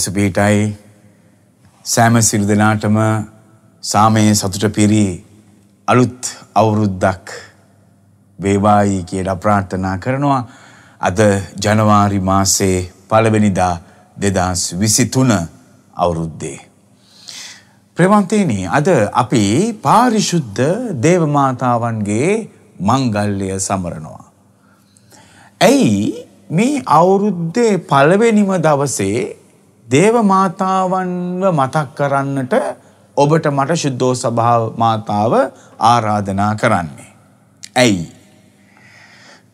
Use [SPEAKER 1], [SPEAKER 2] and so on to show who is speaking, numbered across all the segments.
[SPEAKER 1] යේසු පිහිටයි සෑම සිළු දෙනාටම සාමයේ සතුට පිරි අලුත් අවුරුද්දක් වේවායි කියලා ප්‍රාර්ථනා කරනවා අද ජනවාරි මාසේ පළවෙනිදා දෙදස් විසිතුන අවුරුද්දේ. ප්‍රවන්තේනී අද අපි පාරිශුද්ධ දේවමාතාවන්ගේ මංගල්ලය සමරනවා. ඇයි මේ අවුරුද්දේ පළවෙනිම දවසේ දේව මාතාවන්ව මතක් කරන්නට ඔබට මට ශුද්ධෝ සභාව මාතාව ආරාධනා කරන්නේ. ඇයි?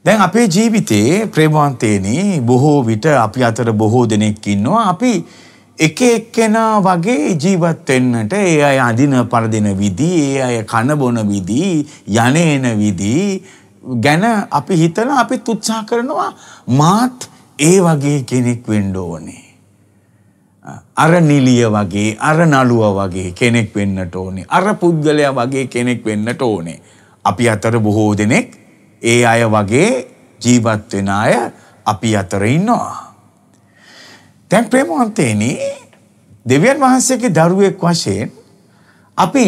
[SPEAKER 1] දැන් අපේ ජීවිතේ ප්‍රේමවන්තේනි බොහෝ විට අපි අතර බොහෝ දෙනෙක් ඉන්නවා අපි එක එක්කෙනා වගේ ජීවත් වෙන්නට ඒ අය අඳින පරදින විදි, ඒ අය කන බොන විදි, යනේන විදි ගැන අපි හිතලා අපි උත්සාහ කරනවා මාත් ඒ වගේ කෙනෙක් වෙන්න ඕනේ. අර නිලිය වගේ අර නළුවා වගේ කෙනෙක් වෙන්නට ඕනේ. අර පුද්ගලයා වගේ කෙනෙක් වෙන්නට ඕනේ. අපි අතර බොහෝ දෙනෙක් ඒ අය වගේ ජීවත් වෙන අය අපි අතර ඉන්නවා. දැන් ප්‍රේමවන්තේනි දෙවියන් වහන්සේගේ දරුවෙක් වශයෙන් අපි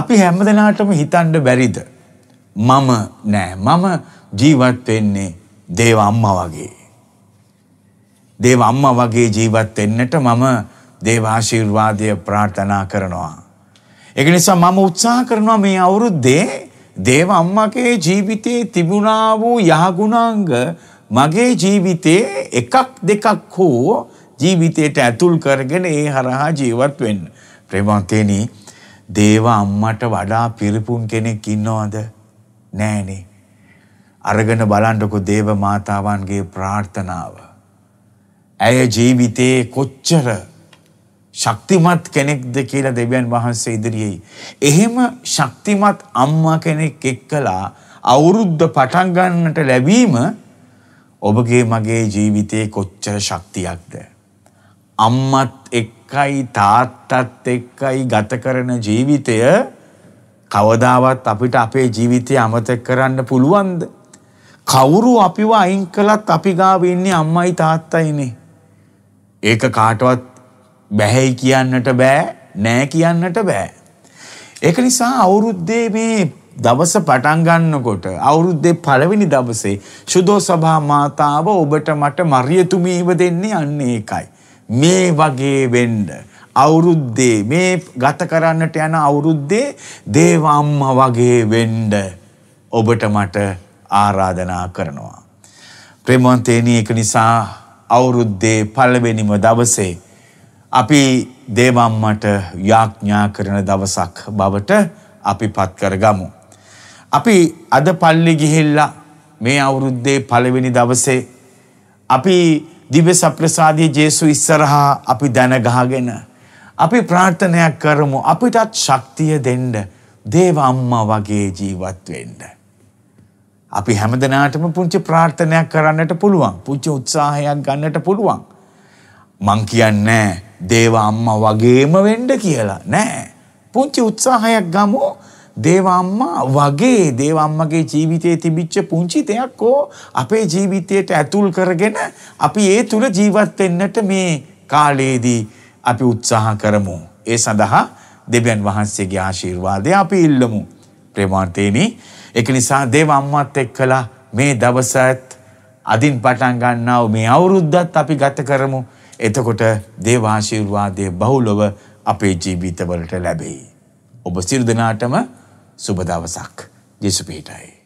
[SPEAKER 1] අපි හැමදෙනාටම හිතන්න බැරිද? මම නෑ මම ජීවත් වෙන්නේ දේව අම්මා වගේ. දේව අම්මා වගේ ජීවත් වෙන්නට මම දේව ආශිර්වාදය ප්‍රාර්ථනා කරනවා. ඒක නිසා මම උත්සාහ කරනවා මේ අවුරුද්දේ දේව අම්මගේ ජීවිතයේ තිබුණා වූ යහගුණාංග මගේ ජීවිතයේ එකක් දෙකක් හෝ ජීවිතයට ඇතුල් කරගෙන ඒ හරහා ජීවත් වෙන්න. ප්‍රේමවන්තේනි දේව අම්මට වඩා පිරිපුන් කෙනෙක් ඉන්නවද? නෑනේ. අරගෙන බලන්නකො දේව මාතාවන්ගේ ප්‍රාර්ථනාව. ඇය ජීවිතයේ කොච්චර ශක්තිමත් කෙනෙක්ද කියලා දෙවියන් වහන්සේ ඉදිරියේ. එහෙම ශක්තිමත් අම්මා කෙනෙක් එක්කලා අවුරුද්ද පටන් ගන්නට ලැබීම ඔබගේ මගේ ජීවිතයේ කොච්චර ශක්තියක්ද? අම්මත් එක්කයි තාත්තත් එක්කයි ගත කරන ජීවිතය කවදාවත් අපිට අපේ ජීවිතය අමතක කරන්න පුළුවන්ද? කවුරු අපිව අයින් කළත් අපි ගාව ඉන්නේ අම්මයි තාත්තයිනේ. ඒක කාටවත් බැහැයි කියන්නට බෑ නෑ කියන්නට බෑ. ඒක නිසා අවුරුද්දේ මේ දවස පටන් ගන්නකොට අවුරුද්දේ පළවෙනි දවසේ සුදෝ සභා මාතාව ඔබට මට මරියතුමීව දෙන්නේ අන්න ඒකයි. මේ වගේ වෙන්න අවුරුද්දේ මේ ගත කරන්නට යන අවුරුද්දේ දේව අම්මා වගේ වෙන්න ඔබට මට ආරාධනා කරනවා. ප්‍රේමවන්තේනි ඒක නිසා අවුරුද්දේ පල්ලවෙනිම දවසේ අපි දේවම්මට යාඥා කරන දවසක් බවට අපි පත් කරගමු. අපි අද පල්ලි ගිහිල්ලා මේ අවුරුද්දේ පළවෙනි දවසේ අපි දිව්‍ය සප්‍රසාදී ජේසු ඉස්සරහා අපි දැන ගහගෙන අපි ප්‍රාර්ථනයක් කරමු අපිටත් ශක්තිය දෙන්න දේව අම්මා වගේ ජීවත් වෙන්න. අපි හැමදෙනාටම පුංචි ප්‍රාර්ථනයක් කරන්නට පුළුවන්. පුංචි උත්සාහයක් ගන්නට පුළුවන්. මං කියන්නේ දේව අම්මා වගේම වෙන්න කියලා. නෑ. පුංචි උත්සාහයක් ගමු. දේව අම්මා වගේ දේව අම්මගේ ජීවිතයේ තිබිච්ච පුංචි දෙයක් ඕ අපේ ජීවිතයට ඇතුල් කරගෙන අපි ඒ තුල ජීවත් වෙන්නට මේ කාලයේදී අපි උත්සාහ කරමු. ඒ සඳහා දෙවියන් වහන්සේගේ ආශිර්වාදය අපි ඉල්ලමු. ප්‍රේමාර්ථේනි එක නිසා දේව අම්මත් එක්කලා මේ දවසත් අදින් පටන් ගන්නව මේ අවුරුද්දත් අපි ගත කරමු. එතකොට දේව ආශිර්වාදයේ බහුලව අපේ ජීවිතවලට ලැබෙයි. ඔබ සියලු දෙනාටම සුබ දවසක්. ජේසු පිහිටයි.